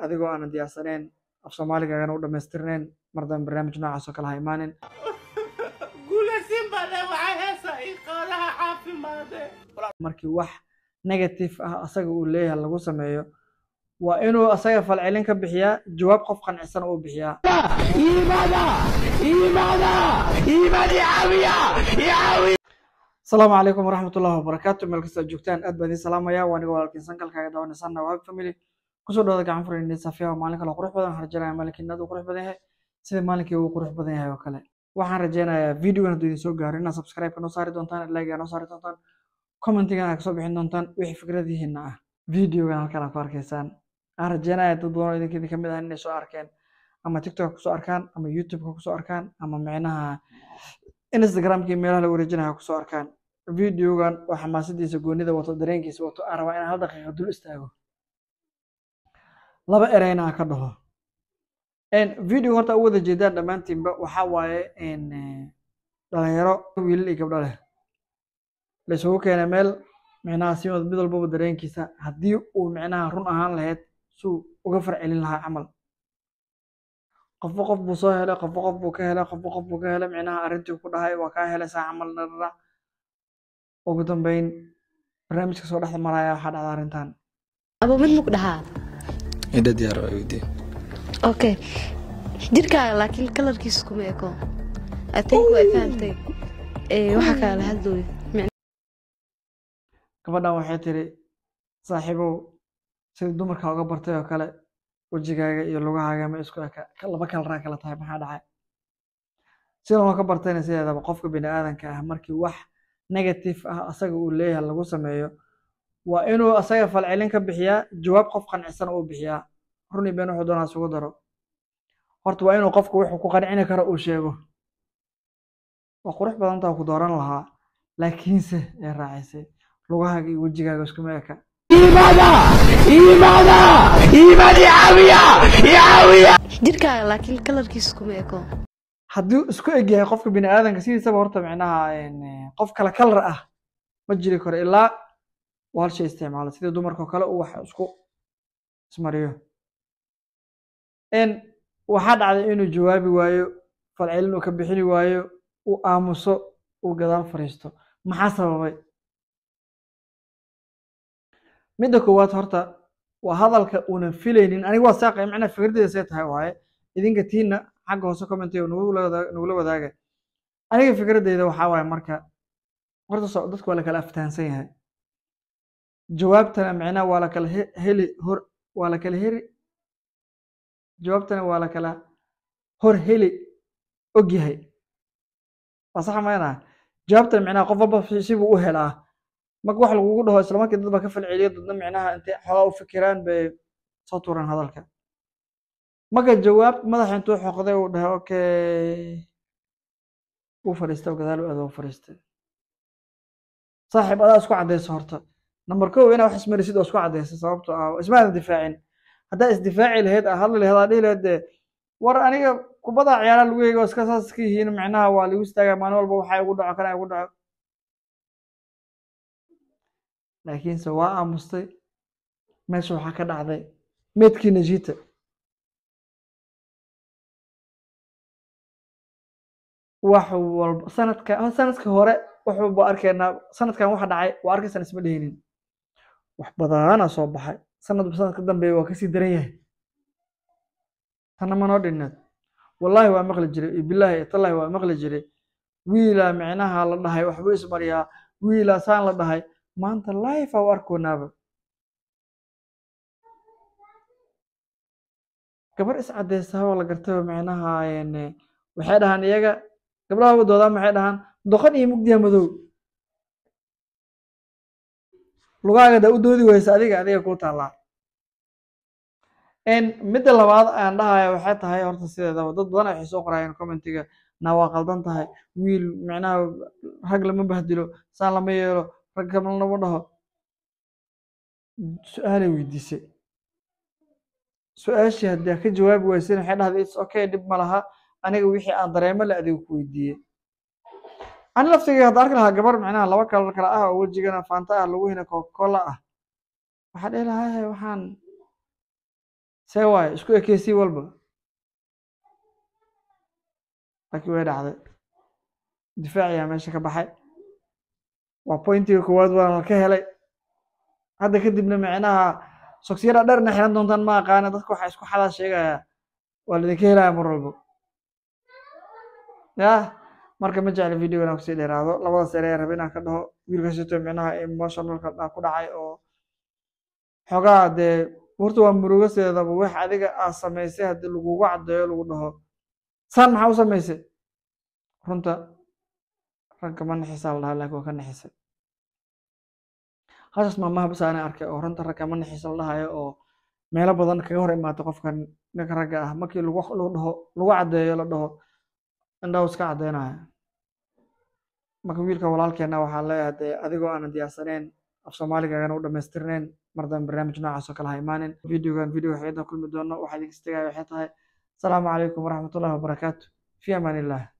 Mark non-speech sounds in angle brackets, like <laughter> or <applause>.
adigoo aanan diyaarsaneen af soomaaliga u dhammaystirnayn mar dambe barnaamij noocaas oo kale ha imaanin <laughs> markii wax negatif ah asaga uu leeyahay lagu sameeyo waa inuu asaga falcelin ka bixiyaa jawaab qof qancisan uu bixiyaa asalaamu calaykum waraxmat wabarakaatu meel kastoo joogtaan aad baan idiin salaamaya waa aniga walaalkiin sankalkaaga dawanaysanna waa family kusoo dhawada gacan furayna safiya maalin kale qurux badan waxaan rajeynayaa maalinkiinadu qurux badan yahay sida maalinkii uu qurux badan yahay oo kale waxaan rajeynayaa videogan hadduu idin soo gaaro inaad subscribe-ka noo saari doontaan like noo saari doontaan commentigan aad kasoo bixin doontaan wixii fikradihiina ah videogan halkan ku arkaysaan waxaan rajeynayaa dad badan oo idinkeedii kamid ah inay soo arkeen ama tiktok kusoo arkaan ama youtube-ka kusoo arkaan ama micnaha instagramka iyo meelaha la wareejinaha kusoo arkaan videogan waa xamaasadiisa goonida wato dareenkiisa wato aan rabaa inaan hal daqiiqa dul istaago laba erey inaan ka dhaho video horta u wada jeedaan dhammaantiinba waxaa waaye eh, dhalinyaro wiilal iyo gabdho leh laysugu keenay meel micnaha si mid walbaba dareenkiisa haddii uu micnaha run ahaan lahayd suu uga farcelin lahaa camal qofba qof buu soo helay qofba qof buu ka helay qofba qof buu ka helay micnaha arrintii ku dhahay waa kaa helaysaa camal nararac ugu dambeyn barnaamijka soo dhex maraya waxaa dhacda arrintan abamid mugdhahaa indha diyaar ay weydiin okay jirkaaga laakiin kalarkiisa kuma eko i think way fahamtay eh, waxaa kala hadlooy gabadhan waxay tidhi saaxiibow sida dumarka uga bartay oo kale wejigaaga iyo lugahaaga ma isku eka laba kalaraa kala tahay maxaa dhacay sidan ka bartayna sideedaba qofka bini aadanka ah markii wax negative ah asaga uu leeyahay lagu sameeyo waa inuu asaga falcelin ka bixiyaa jawaab qof qancisan uu bixiyaa runi been wuxuu doonaa isugu daro horta waa inuu qofku wuxuu ku qancini karo uu sheego waa qurux badantaa ku dooran lahaa laakiinse ee raacaysay lugahaaga iyo wejigaaga isku meeka jirkaaga laakiin kalarkiis kuma eko hadduu isku eg yahay qofka bini aadanka sidiisaba horta micnaha qof kale kalar ah ma jiri karo ilaa waa halshay isticmaala sida dumarkao kale uu wax isku ismariyo waxaa dhacday inuu jawaabi waayo falcel inuu ka bixini waayo u aamuso uu gadaal fariisto maxaa sababay midda koowaad horta waa hadalka uunan filaynin aniga waa saaqay macnaa fikraddeeda see tahay waaye idinka tiina xagga hoose commentay nagula wadaaga aniga fikraddeyda waxaa waaye marka horta dadku waa la kala aftahansan yahay jawaabtana micnaha waa lakala heli hor waa lakala heri jawaabtana waa lakala hor heli og yahay waa saxa maynaa jawaabtana micnaha qof walba sibuu u helaa marka wax lagugu dhaho islamarkii dad baa ka falceliya dadna micnaha intay xoogaa u fikiraan bay soo tuuraan hadalka marka jawaab madaxa intuu xoqday uu dhahay okay wuu fadhiistay oo gadaal u aadoo fadhiistay saaxiib adaa isku caddayso horta number ko inaa wax ismarisid oo isku caddaysa sababto ah ismaadan difaacin haddaa isdifaaci lahayd a hadli lahayd aa lahayd dee war aniga kubadda ciyaara lagu eego iska saas iska yihiin micnaha waa lagu istaagaa maalin walba waxaa igu dhaco kana igu dhaco laakiinse waa aamustay meesha waxaa ka dhacday meedkii najiita wax walba sanadka sanadka hore wuxuu ba arkaynaa sanadkan waxa dhacay waa arkaysaan isma dhehinin wax badaana soo baxay sanadba sanad ka dambeeya waa kasii daran yahay tana manoo dhinneed wallaahi waa maqli jiray iyo bilaahi talahi waa maqli jiray wiilaa micnaha la dhahay waxbuu ismaryaa wiilaa saan la dhahay maanta laifa u arkoonaaba gabar iscaddeysaaba la gartayoo micnaha waxay dhahaan iyaga gabdhaha wadoodaa maxay dhahaan doqon iyo mugdiya madow lugahaaga adaa u doodi weysa adiga adiga kuu taallaa midda labaad aan dhahaya waxay tahay horta sideedaba dad badan ay soo qoraayeen commentiga na waa qaldan tahay wiil micnaha rag lama bahdilo saan lama yeelo rag kabna lama dhaho su-aalay weydiisay su-aashii haddii ka jawaabi weyseen waxay dhahday its okay dhib ma laha aniga wixii aan dareemo la adiga ku weydiiyey ani laftigay hadda arki lahaa gabar micnaha laba kalar kale ah oo wejigana fanta ah lagu hina cocacola ah waxaa dhihi lahaa waxaan see waayo isku ekey si walba laakiin way dhacday difaaciyaa meesha ka baxay waa pointiga koowaad waana ka helay hadda kadibna micnaha sogsiyada dherna xiran doontaan ma aqaana dadka waxaa isku xadaa sheegayaa waa laydinka helayaa mar walbo yah marka ma jecla video aan kusii dheeraado labadaas ere ee inaan ah ka dhaho wiilkasito micnaha emotionalka ku dhacay oo xoogaa dee horta waa murugaseedaba wax adiga aad samaysay haddii lagugu caddeeyo lagu dhaho saan maxaa u samaysay runta ranka ma naxisaa la dhahaa lakin waa ka naxisay halkaas maamaha bas arkay oo runta ranka ma naxisa la dhahayo oo meelo badan kaga hor imaatay qofkan ninka ragga ah markii lagu dhaho lagu caddeeyo la dhaho indhaha iska caddeynaya marka wiilka walaalkeena waxaan leeyahay dee adigoo aanan diyaarsaneyn af soomaaligaagana u dhammaystirneyn mar dambe barnaamij noocaas oo kale ha imaanin videogan videoga xigada kulmi doono waxaa idinka istagaaya waxay tahay asalaamu calaykum waraxmatullahi wabarakaatu fi amaan